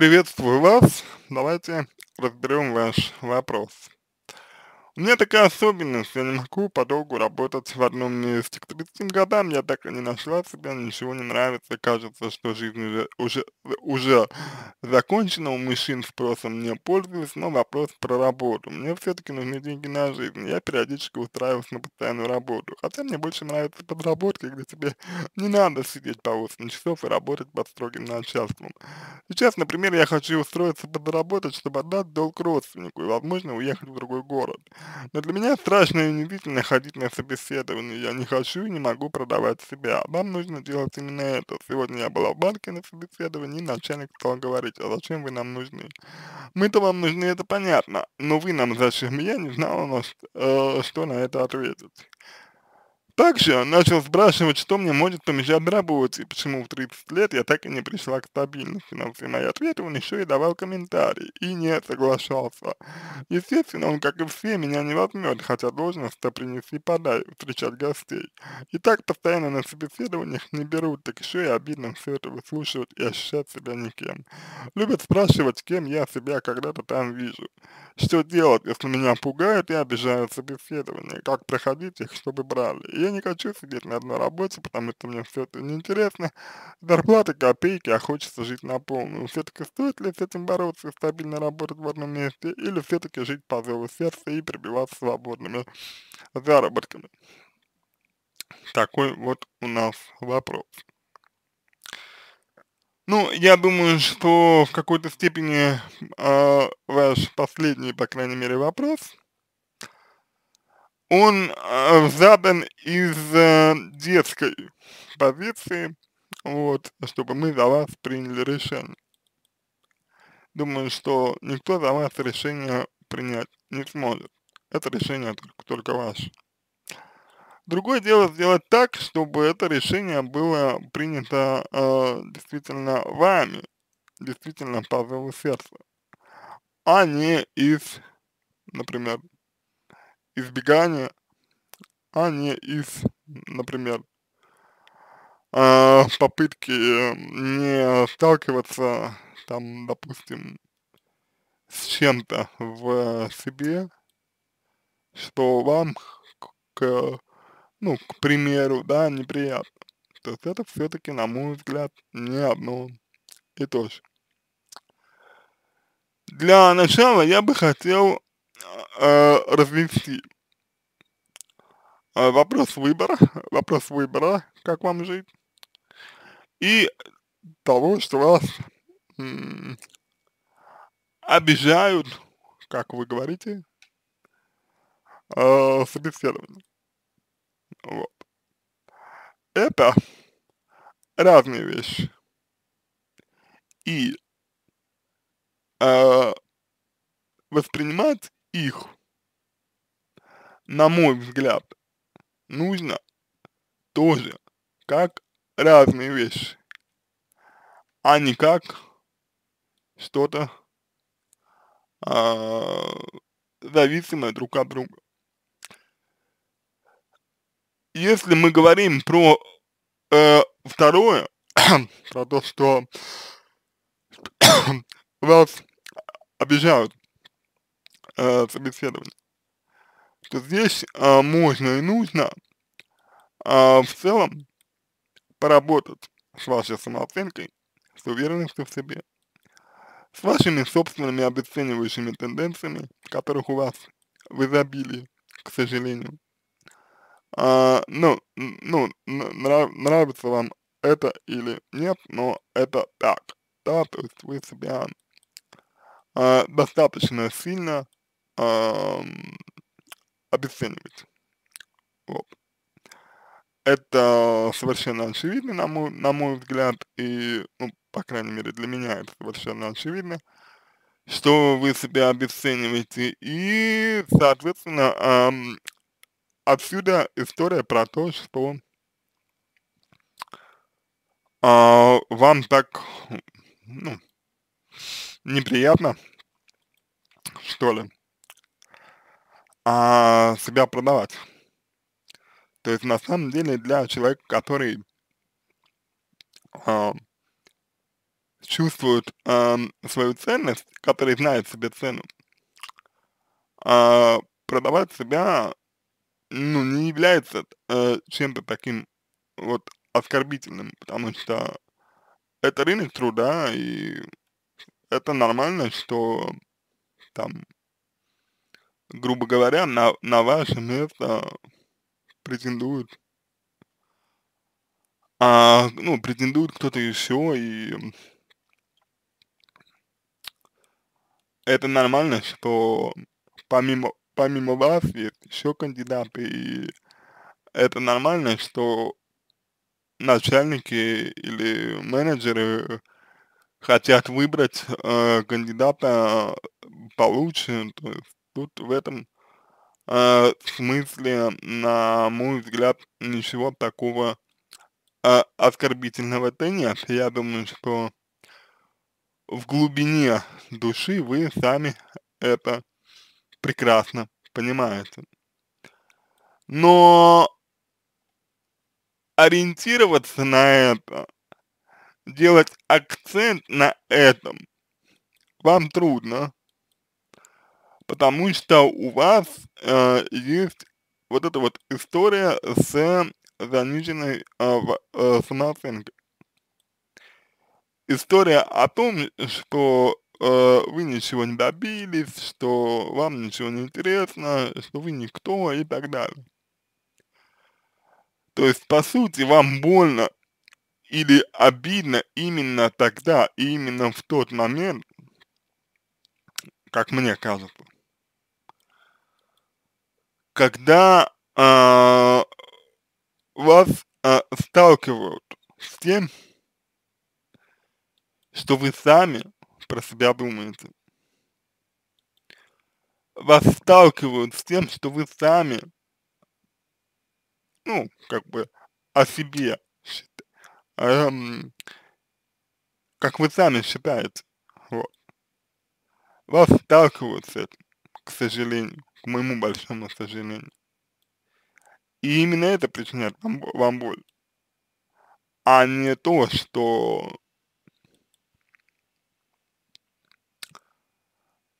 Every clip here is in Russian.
Приветствую вас. Давайте разберем ваш вопрос. У меня такая особенность, я не могу подолгу работать в одном месте. К 30 годам я так и не нашла себя, ничего не нравится, кажется, что жизнь уже, уже, уже закончена, у мужчин спросом не пользуюсь, но вопрос про работу. Мне все-таки нужны деньги на жизнь, я периодически устраиваюсь на постоянную работу. Хотя мне больше нравятся подработки, где тебе не надо сидеть по 8 часов и работать под строгим начальством. Сейчас, например, я хочу устроиться подработать, чтобы отдать долг родственнику и, возможно, уехать в другой город. Но для меня страшно и унизительно ходить на собеседование. Я не хочу и не могу продавать себя. Вам нужно делать именно это. Сегодня я была в банке на собеседовании, и начальник стал говорить, а зачем вы нам нужны? Мы-то вам нужны, это понятно. Но вы нам зачем? Я не знала, э, что на это ответить. Также начал спрашивать, что мне может помешать работе, и почему в 30 лет я так и не пришла к стабильности. На все мои ответы он еще и давал комментарии, и не соглашался. Естественно, он, как и все, меня не возьмет, хотя должность-то принести, подай, встречать гостей. И так постоянно на собеседованиях не берут, так еще и обидно все это выслушивать и ощущать себя никем. Любят спрашивать, кем я себя когда-то там вижу. Что делать, если меня пугают и обижают собеседования, как проходить их, чтобы брали. И я не хочу сидеть на одной работе, потому что мне все это неинтересно. Зарплата копейки, а хочется жить на полную. Все-таки стоит ли с этим бороться, стабильно работать в одном месте, или все-таки жить по зову сердца и прибиваться свободными заработками? Такой вот у нас вопрос. Ну, я думаю, что в какой-то степени э, ваш последний, по крайней мере, вопрос он э, задан из э, детской позиции, вот, чтобы мы за вас приняли решение. Думаю, что никто за вас решение принять не сможет. Это решение только, только ваше. Другое дело сделать так, чтобы это решение было принято э, действительно вами, действительно по зову сердца, а не из, например, избегания, а не из, например, э, попытки эм, не сталкиваться, там, допустим, с чем-то в э, себе, что вам, к, ну, к примеру, да, неприятно. То есть это все-таки, на мой взгляд, не одно и то же. Для начала я бы хотел а, э, развести а, вопрос выбора, вопрос выбора, как вам жить, и того, что вас обижают, как вы говорите, э, собеседование. Вот. Это разные вещи. И э, воспринимать их, на мой взгляд, нужно тоже как разные вещи, а не как что-то а, зависимое друг от друга. Если мы говорим про э, второе, про то, что вас обижают э, собеседования, что здесь э, можно и нужно э, в целом поработать с вашей самооценкой, с уверенностью в себе, с вашими собственными обесценивающими тенденциями, которых у вас в изобилии, к сожалению. А, ну, ну, нрав, нравится вам это или нет, но это так, да, то есть вы себя а, достаточно сильно обесценивать. Вот. Это совершенно очевидно, на мой, на мой взгляд, и, ну, по крайней мере, для меня это совершенно очевидно, что вы себя обесцениваете, и, соответственно, э, отсюда история про то, что э, вам так, ну, неприятно, что ли, а, себя продавать. То есть на самом деле для человека, который а, чувствует а, свою ценность, который знает себе цену, а, продавать себя ну, не является э, чем-то таким вот оскорбительным, потому что это рынок труда, и это нормально, что там грубо говоря, на, на ваше место претендует, а, ну, претендует кто-то еще, и это нормально, что помимо, помимо вас есть еще кандидаты, и это нормально, что начальники или менеджеры хотят выбрать э, кандидата получше, то есть тут в этом э, смысле, на мой взгляд, ничего такого э, оскорбительного-то нет. Я думаю, что в глубине души вы сами это прекрасно понимаете. Но ориентироваться на это, делать акцент на этом вам трудно, потому что у вас э, есть вот эта вот история с заниженной э, э, самооценкой. История о том, что э, вы ничего не добились, что вам ничего не интересно, что вы никто и так далее. То есть, по сути, вам больно или обидно именно тогда, именно в тот момент, как мне кажется, когда э, вас э, сталкивают с тем, что вы сами про себя думаете. Вас сталкивают с тем, что вы сами, ну, как бы о себе, а, эм, как вы сами считаете, вот. Вас сталкивают с этим, к сожалению к моему большому сожалению. И именно это причиняет вам, вам боль, а не то, что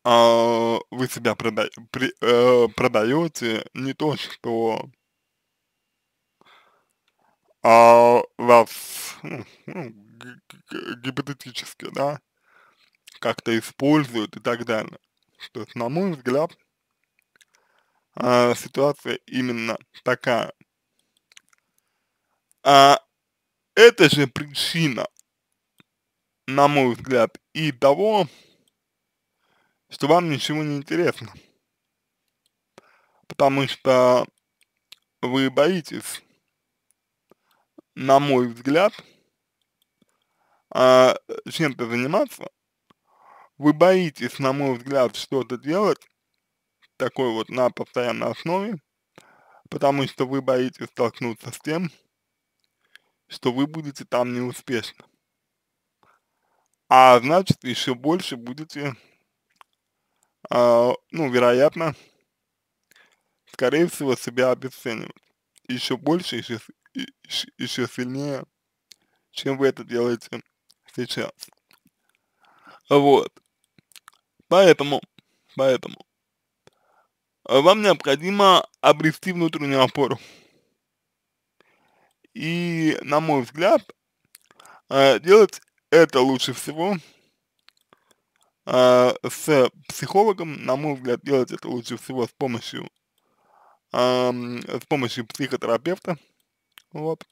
э, вы себя прода при, э, продаете, не то, что э, вас ну, ну гипотетически, да, как-то используют и так далее. Что, на мой взгляд, э, ситуация именно такая. А это же причина, на мой взгляд, и того, что вам ничего не интересно. Потому что вы боитесь, на мой взгляд, а, чем-то заниматься, вы боитесь, на мой взгляд, что-то делать, такой вот на постоянной основе, потому что вы боитесь столкнуться с тем, что вы будете там неуспешны. А значит, еще больше будете, э, ну, вероятно, скорее всего, себя обесценивать. Еще больше, еще, еще сильнее, чем вы это делаете сейчас. Вот. Поэтому, поэтому а вам необходимо обрести внутреннюю опору. И, на мой взгляд, э, делать это лучше всего э, с психологом, на мой взгляд, делать это лучше всего с помощью, эм, с помощью психотерапевта, вот.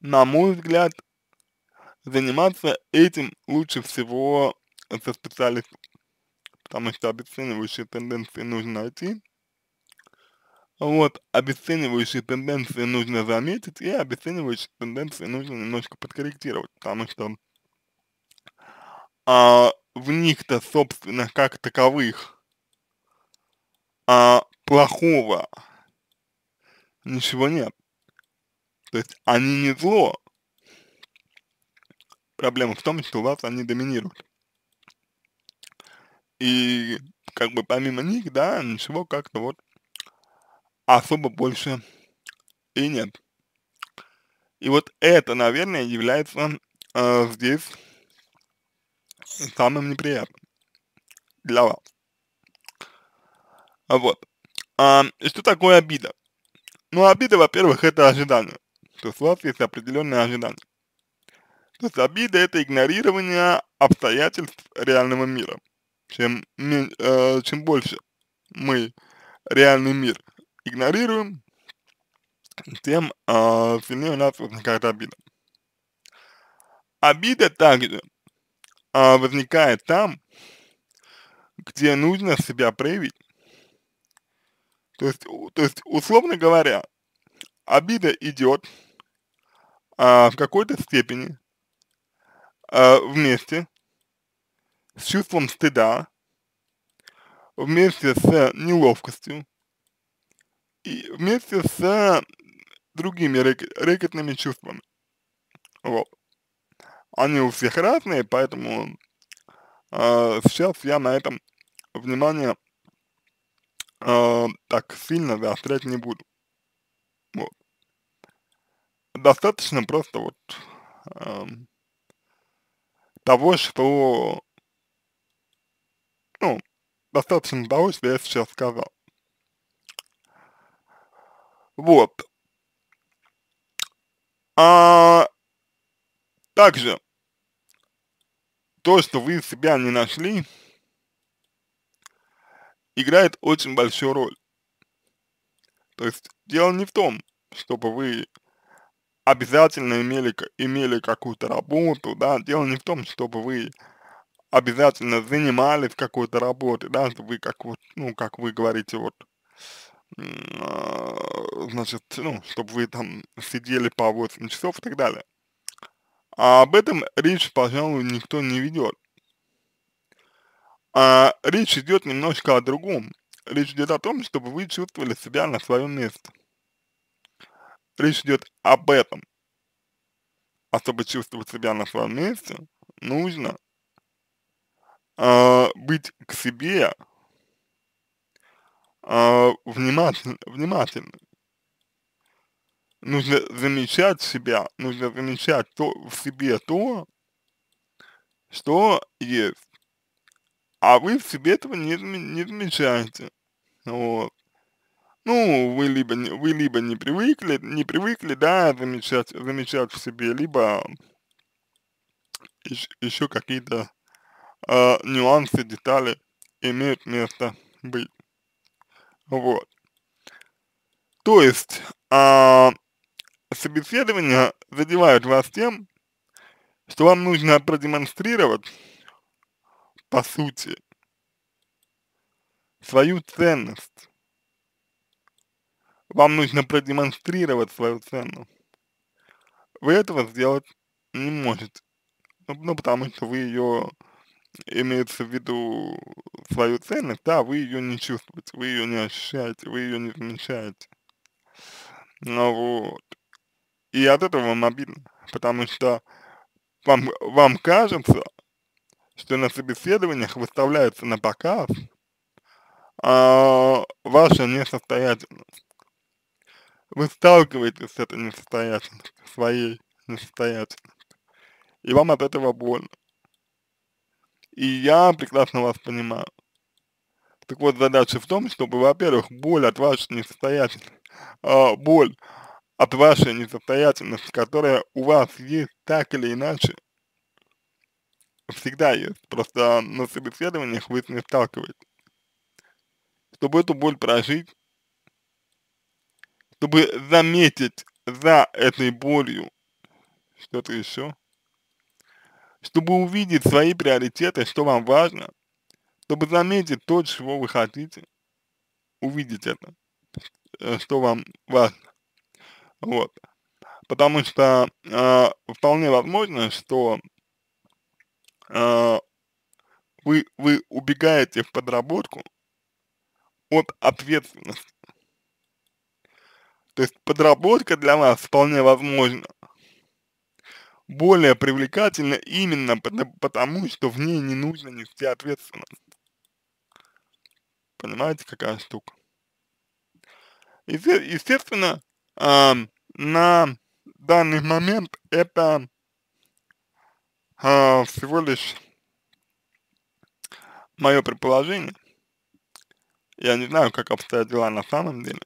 На мой взгляд, заниматься этим лучше всего со специалистом потому что обесценивающие тенденции нужно найти. Вот, обесценивающие тенденции нужно заметить, и обесценивающие тенденции нужно немножко подкорректировать, потому что а, в них-то, собственно, как таковых а, плохого ничего нет. То есть они не зло. Проблема в том, что у вас они доминируют. И как бы помимо них, да, ничего как-то вот особо больше и нет. И вот это, наверное, является э, здесь самым неприятным для вас. А вот. А, что такое обида? Ну, обида, во-первых, это ожидание. То есть у вас есть определенные ожидания. То есть обида это игнорирование обстоятельств реального мира. Чем, э, чем больше мы реальный мир игнорируем, тем э, сильнее у нас возникает обида. Обида также э, возникает там, где нужно себя проявить. То есть, то есть условно говоря, обида идет э, в какой-то степени э, вместе с чувством стыда, вместе с неловкостью и вместе с другими рэк рэкетными чувствами. Вот. Они у всех разные, поэтому э, сейчас я на этом внимание э, так сильно заострять не буду. Вот. Достаточно просто вот э, того, что ну, достаточно удовольствия я сейчас сказал. Вот. А, также, то, что вы себя не нашли, играет очень большую роль. То есть, дело не в том, чтобы вы обязательно имели, имели какую-то работу, да, дело не в том, чтобы вы обязательно занимались какой-то работой, да, вы как вот, ну, как вы говорите, вот, а, значит, ну, чтобы вы там сидели по 8 часов и так далее. А об этом речь, пожалуй, никто не ведет. А речь идет немножко о другом. Речь идет о том, чтобы вы чувствовали себя на своем месте. Речь идет об этом. А чтобы чувствовать себя на своем месте, нужно э, быть к себе э, а, вниматель, внимательным. Нужно замечать себя, нужно замечать то, в себе то, что есть. А вы в себе этого не, не замечаете. Вот. Ну, вы либо, вы либо не привыкли, не привыкли, да, замечать, замечать в себе, либо еще какие-то э, нюансы, детали имеют место быть. Вот. То есть, э, а, собеседования задевают вас тем, что вам нужно продемонстрировать, по сути, свою ценность. Вам нужно продемонстрировать свою цену. Вы этого сделать не можете. Ну, ну потому что вы ее имеется в виду свою ценность, да, вы ее не чувствуете, вы ее не ощущаете, вы ее не замечаете. Ну вот. И от этого вам обидно, потому что вам, вам кажется, что на собеседованиях выставляется на показ а, ваша несостоятельность. Вы сталкиваетесь с этой несостоятельностью, своей несостоятельностью. И вам от этого больно. И я прекрасно вас понимаю. Так вот, задача в том, чтобы, во-первых, боль от вашей несостоятельности, э, боль от вашей несостоятельности, которая у вас есть так или иначе, всегда есть, просто на собеседованиях вы с ней сталкиваетесь. Чтобы эту боль прожить, чтобы заметить за этой болью что-то еще – чтобы увидеть свои приоритеты, что вам важно, чтобы заметить то, чего вы хотите, увидеть это, э, что вам важно. Вот. Потому что э, вполне возможно, что э, вы, вы убегаете в подработку от ответственности. То есть подработка для вас вполне возможно более привлекательна именно потому, что в ней не нужно нести ответственность. Понимаете, какая штука? Естественно, э, на данный момент это э, всего лишь мое предположение. Я не знаю, как обстоят дела на самом деле.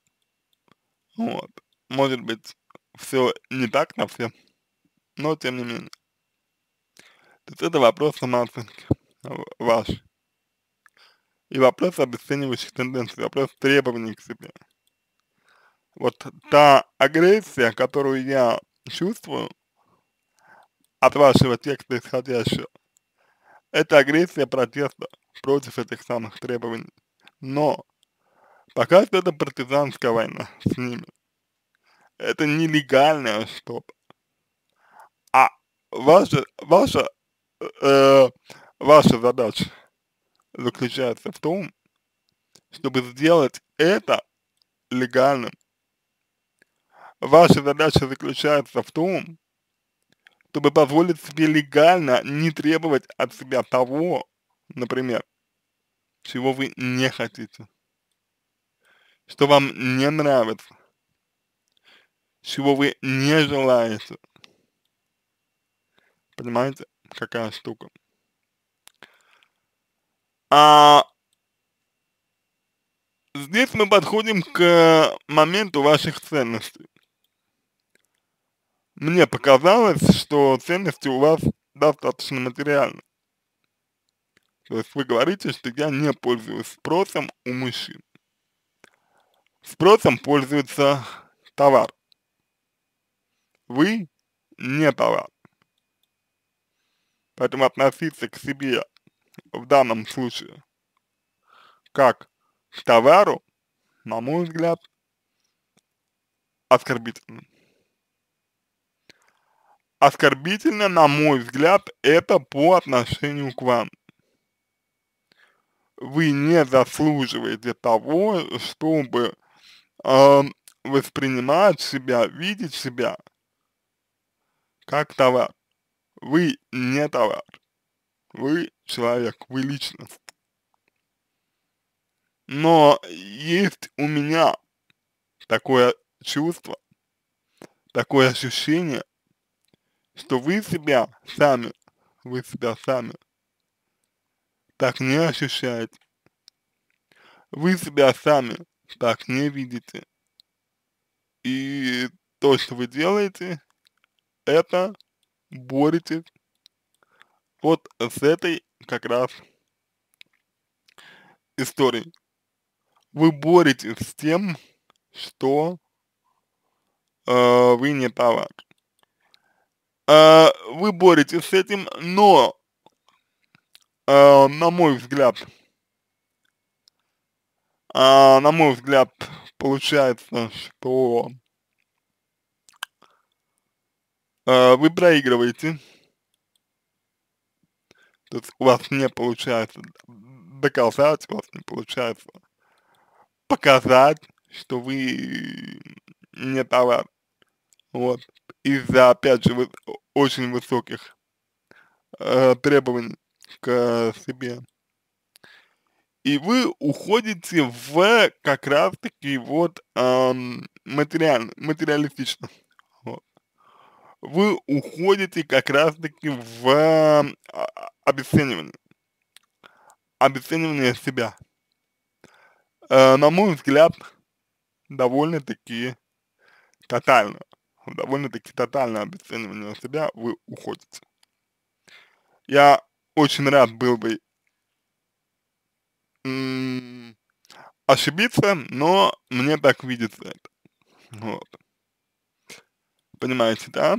Вот. Может быть, все не так на всем но тем не менее. То есть это вопрос самооценки э, ваш. И вопрос обесценивающих тенденций, вопрос требований к себе. Вот та агрессия, которую я чувствую от вашего текста исходящего, это агрессия протеста против этих самых требований. Но пока что это партизанская война с ними. Это нелегальное что-то ваша, ваша, э, ваша задача заключается в том, чтобы сделать это легальным. Ваша задача заключается в том, чтобы позволить себе легально не требовать от себя того, например, чего вы не хотите, что вам не нравится, чего вы не желаете. Понимаете, какая штука? А здесь мы подходим к моменту ваших ценностей. Мне показалось, что ценности у вас достаточно материальны. То есть вы говорите, что я не пользуюсь спросом у мужчин. Спросом пользуется товар. Вы не товар. Поэтому относиться к себе в данном случае как к товару, на мой взгляд, оскорбительно. Оскорбительно, на мой взгляд, это по отношению к вам. Вы не заслуживаете того, чтобы э, воспринимать себя, видеть себя как товар. Вы не товар. Вы человек, вы личность. Но есть у меня такое чувство, такое ощущение, что вы себя сами, вы себя сами так не ощущаете. Вы себя сами так не видите. И то, что вы делаете, это боретесь вот с этой как раз историей. Вы боретесь с тем, что э, вы не товар. Э, вы боретесь с этим, но, э, на мой взгляд, э, на мой взгляд, получается, что а, вы проигрываете. То есть у вас не получается доказать, у вас не получается показать, что вы не товар. Вот. Из-за, опять же, очень высоких э, требований к себе. И вы уходите в как раз-таки вот э, материально, материалистично вы уходите как раз-таки в а, а, обесценивание. Обесценивание себя. Э, на мой взгляд, довольно-таки тотально, довольно-таки тотально обесценивание себя вы уходите. Я очень рад был бы ошибиться, но мне так видится это. Вот. Понимаете, да?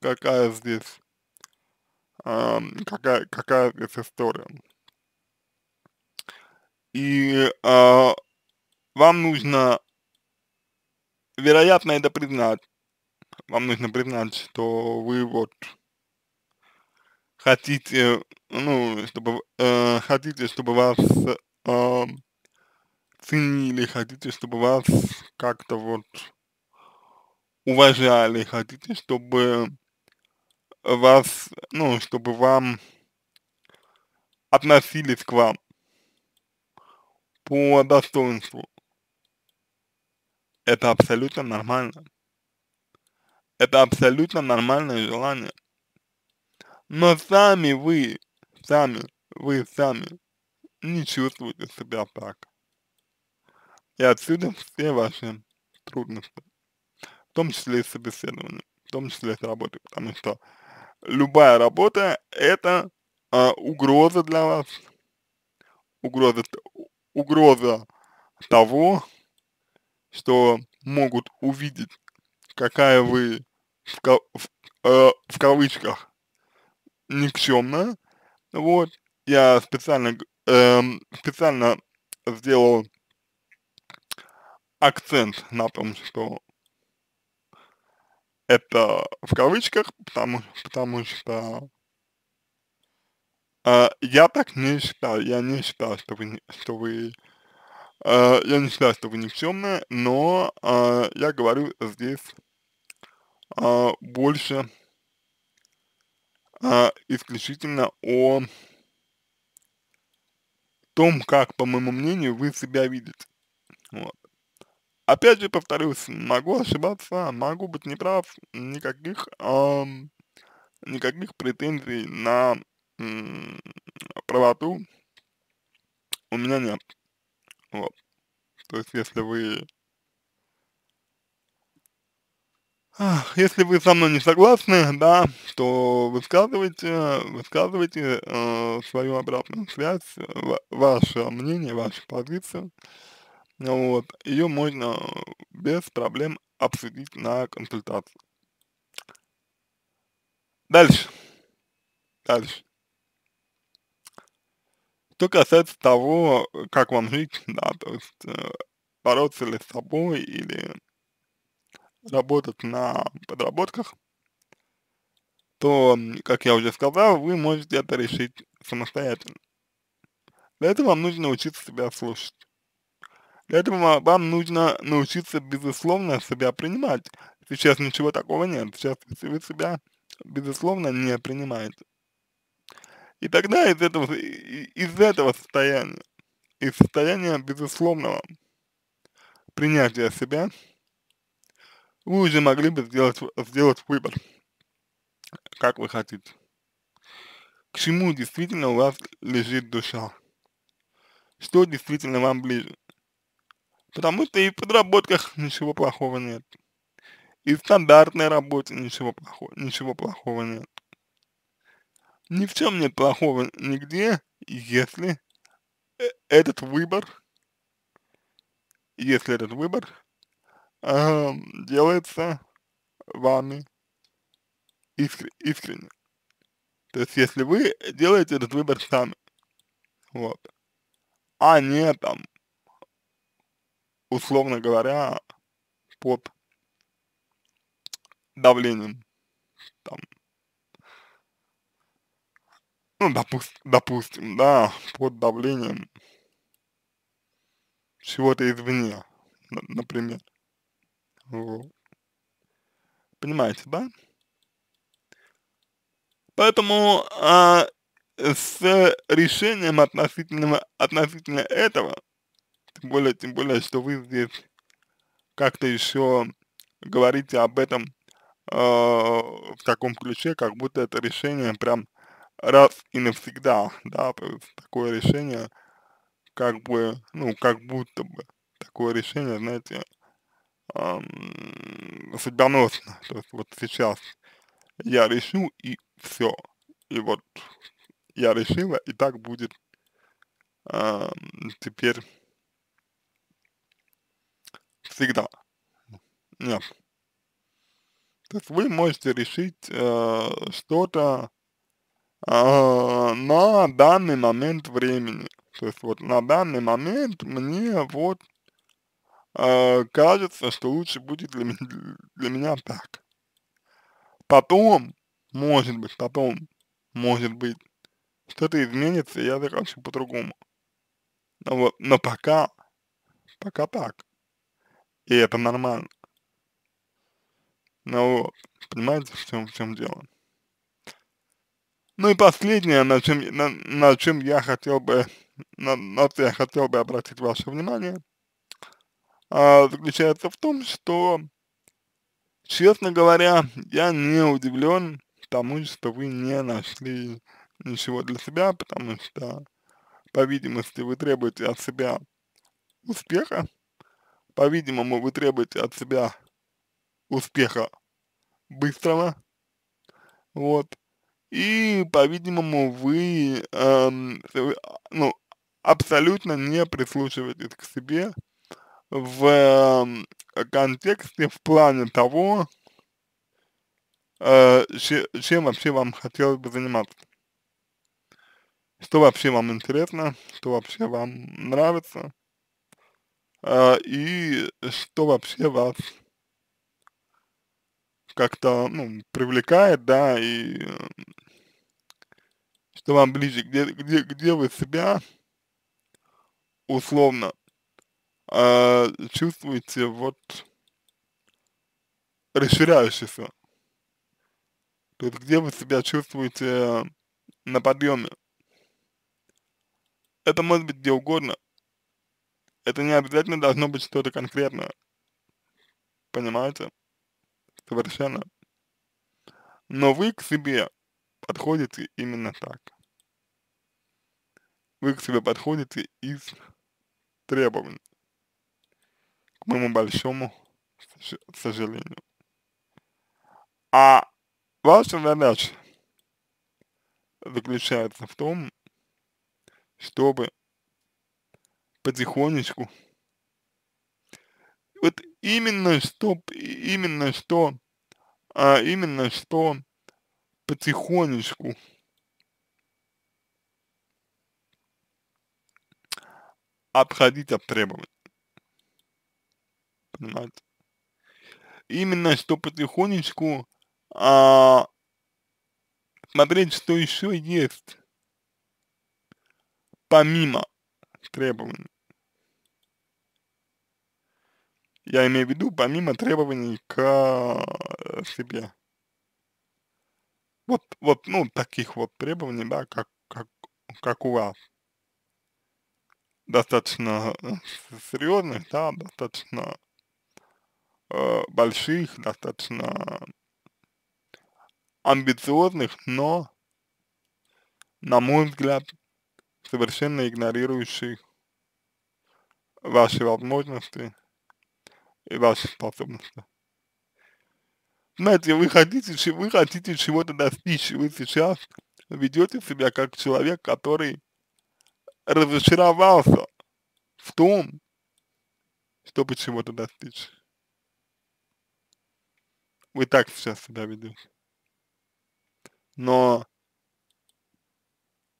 Какая здесь, э, какая, какая здесь история? И э, вам нужно, вероятно, это признать. Вам нужно признать, что вы вот хотите, ну, чтобы, э, хотите, чтобы вас э, ценили, хотите, чтобы вас как-то вот уважали, хотите, чтобы вас, ну, чтобы вам относились к вам по достоинству. Это абсолютно нормально. Это абсолютно нормальное желание. Но сами вы, сами, вы сами не чувствуете себя так. И отсюда все ваши трудности в том числе и с собеседованием, в том числе и с работой, потому что любая работа – это э, угроза для вас, угроза, угроза того, что могут увидеть, какая вы в, в, э, в кавычках никчемная, вот, я специально, э, специально сделал акцент на том, что это в кавычках, потому, потому что э, я так не считаю, я не считаю, что вы, что вы э, я не считаю, что вы никчемные, но э, я говорю здесь э, больше э, исключительно о том, как, по моему мнению, вы себя видите. Вот. Опять же, повторюсь, могу ошибаться, могу быть неправ, никаких, эм, никаких претензий на м, правоту у меня нет. Вот. То есть, если вы... если вы со мной не согласны, да, то высказывайте, высказывайте э, свою обратную связь, ва ваше мнение, вашу позицию. Вот. Ее можно э, без проблем обсудить на консультации. Дальше. Дальше. Что касается того, как вам жить, да, то есть э, бороться ли с собой или работать на подработках, то, как я уже сказал, вы можете это решить самостоятельно. Для этого вам нужно научиться себя слушать. Для этого вам нужно научиться, безусловно, себя принимать. Сейчас ничего такого нет. Сейчас вы себя, безусловно, не принимаете. И тогда из этого, из этого состояния, из состояния безусловного принятия себя, вы уже могли бы сделать, сделать выбор, как вы хотите. К чему действительно у вас лежит душа? Что действительно вам ближе? Потому что и в подработках ничего плохого нет. И в стандартной работе ничего плохого, ничего плохого нет. Ни в чем нет плохого нигде, если э, этот выбор, если этот выбор э, делается вами искр искренне. То есть, если вы делаете этот выбор сами, вот, а не там условно говоря, под давлением, там, ну, допустим, допустим, да, под давлением чего-то извне, например. Вот. Понимаете, да? Поэтому а, с решением относительно, относительно этого тем более, тем более, что вы здесь как-то еще говорите об этом э, в таком ключе, как будто это решение прям раз и навсегда, да, такое решение, как бы, ну, как будто бы такое решение, знаете, эм, судьбоносно, то есть вот сейчас я решу и все, и вот я решила и так будет эм, теперь всегда. Нет. То есть вы можете решить э, что-то э, на данный момент времени. То есть вот на данный момент мне вот э, кажется, что лучше будет для, для меня так. Потом, может быть, потом, может быть, что-то изменится, и я захочу по-другому. Но вот, но пока, пока так и это нормально. но ну, вот, понимаете, в чем, в чем дело? Ну и последнее, на чем, на, на чем я хотел бы, на, на что я хотел бы обратить ваше внимание, а, заключается в том, что, честно говоря, я не удивлен тому, что вы не нашли ничего для себя, потому что, по видимости, вы требуете от себя успеха, по-видимому, вы требуете от себя успеха быстрого, вот, и, по-видимому, вы, эм, ну, абсолютно не прислушиваетесь к себе в э, контексте, в плане того, э, чем вообще вам хотелось бы заниматься. Что вообще вам интересно, что вообще вам нравится, а, и что вообще вас как-то, ну, привлекает, да, и э, что вам ближе, где, где, где вы себя условно э, чувствуете вот расширяющийся, то есть где вы себя чувствуете на подъеме. Это может быть где угодно, это не обязательно должно быть что-то конкретное. Понимаете? Совершенно. Но вы к себе подходите именно так. Вы к себе подходите из требований. К моему большому сожалению. А ваша задача заключается в том, чтобы потихонечку. Вот именно что, именно что, а именно что потихонечку. обходить обтребование. Понимаете? Именно что потихонечку а, смотреть, что еще есть помимо требований. Я имею в виду помимо требований к э, себе. Вот, вот, ну, таких вот требований, да, как, как, как у вас. Достаточно э, серьезных, да, достаточно э, больших, достаточно амбициозных, но, на мой взгляд, совершенно игнорирующих ваши возможности и ваши способности. Знаете, вы хотите, вы хотите чего-то достичь, вы сейчас ведете себя как человек, который разочаровался в том, чтобы чего-то достичь. Вы так сейчас себя ведете. Но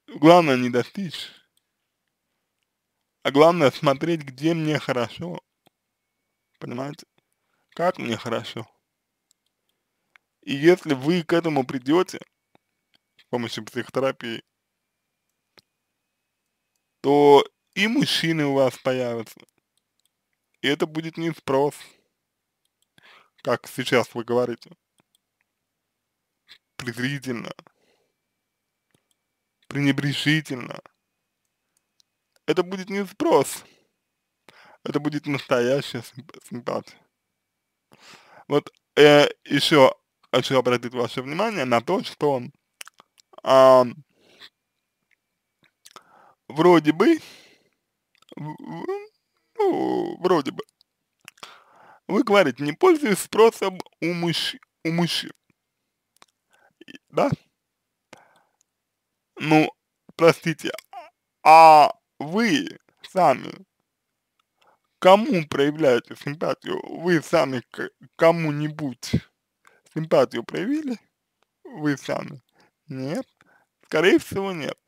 главное не достичь, а главное смотреть, где мне хорошо, Понимаете? Как мне хорошо. И если вы к этому придете с помощью психотерапии, то и мужчины у вас появятся. И это будет не спрос, как сейчас вы говорите, презрительно, пренебрежительно. Это будет не спрос. Это будет настоящая симпатия. Вот э, еще хочу обратить ваше внимание на то, что э, вроде бы, ну, вроде бы, вы говорите, не пользуюсь спросом у, мужч у мужчин, да? Ну, простите, а вы сами кому проявляете симпатию? Вы сами к кому-нибудь симпатию проявили? Вы сами? Нет? Скорее всего, нет.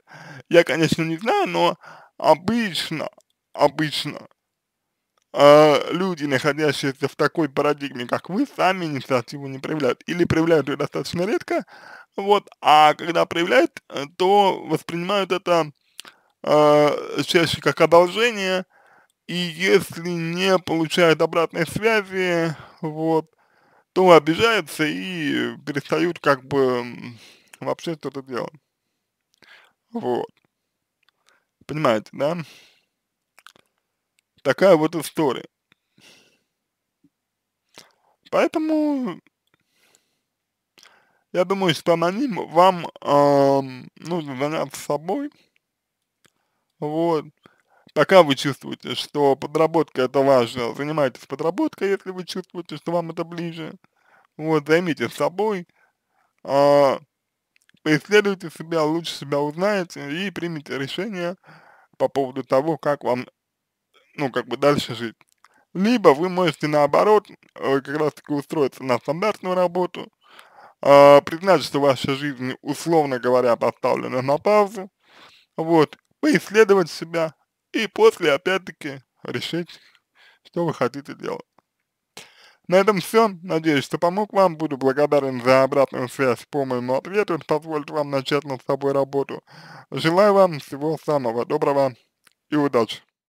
Я, конечно, не знаю, но обычно, обычно э, люди, находящиеся в такой парадигме, как вы, сами инициативу не проявляют. Или проявляют ее достаточно редко, вот, а когда проявляют, э, то воспринимают это э, чаще как одолжение, и если не получают обратной связи, вот, то обижаются и перестают как бы вообще что-то делать. Вот. Понимаете, да? Такая вот история. Поэтому я думаю, что аноним вам э, нужно заняться собой, вот, Пока вы чувствуете, что подработка это важно, занимайтесь подработкой, если вы чувствуете, что вам это ближе. Вот, займитесь собой, а, поисследуйте себя, лучше себя узнаете и примите решение по поводу того, как вам, ну, как бы дальше жить. Либо вы можете наоборот, э, как раз таки устроиться на стандартную работу, а, признать, что ваша жизнь, условно говоря, поставлена на паузу, вот, поисследовать себя, и после опять-таки решить, что вы хотите делать. На этом все. Надеюсь, что помог вам. Буду благодарен за обратную связь по моему ответу. Это позволит вам начать над собой работу. Желаю вам всего самого доброго и удачи.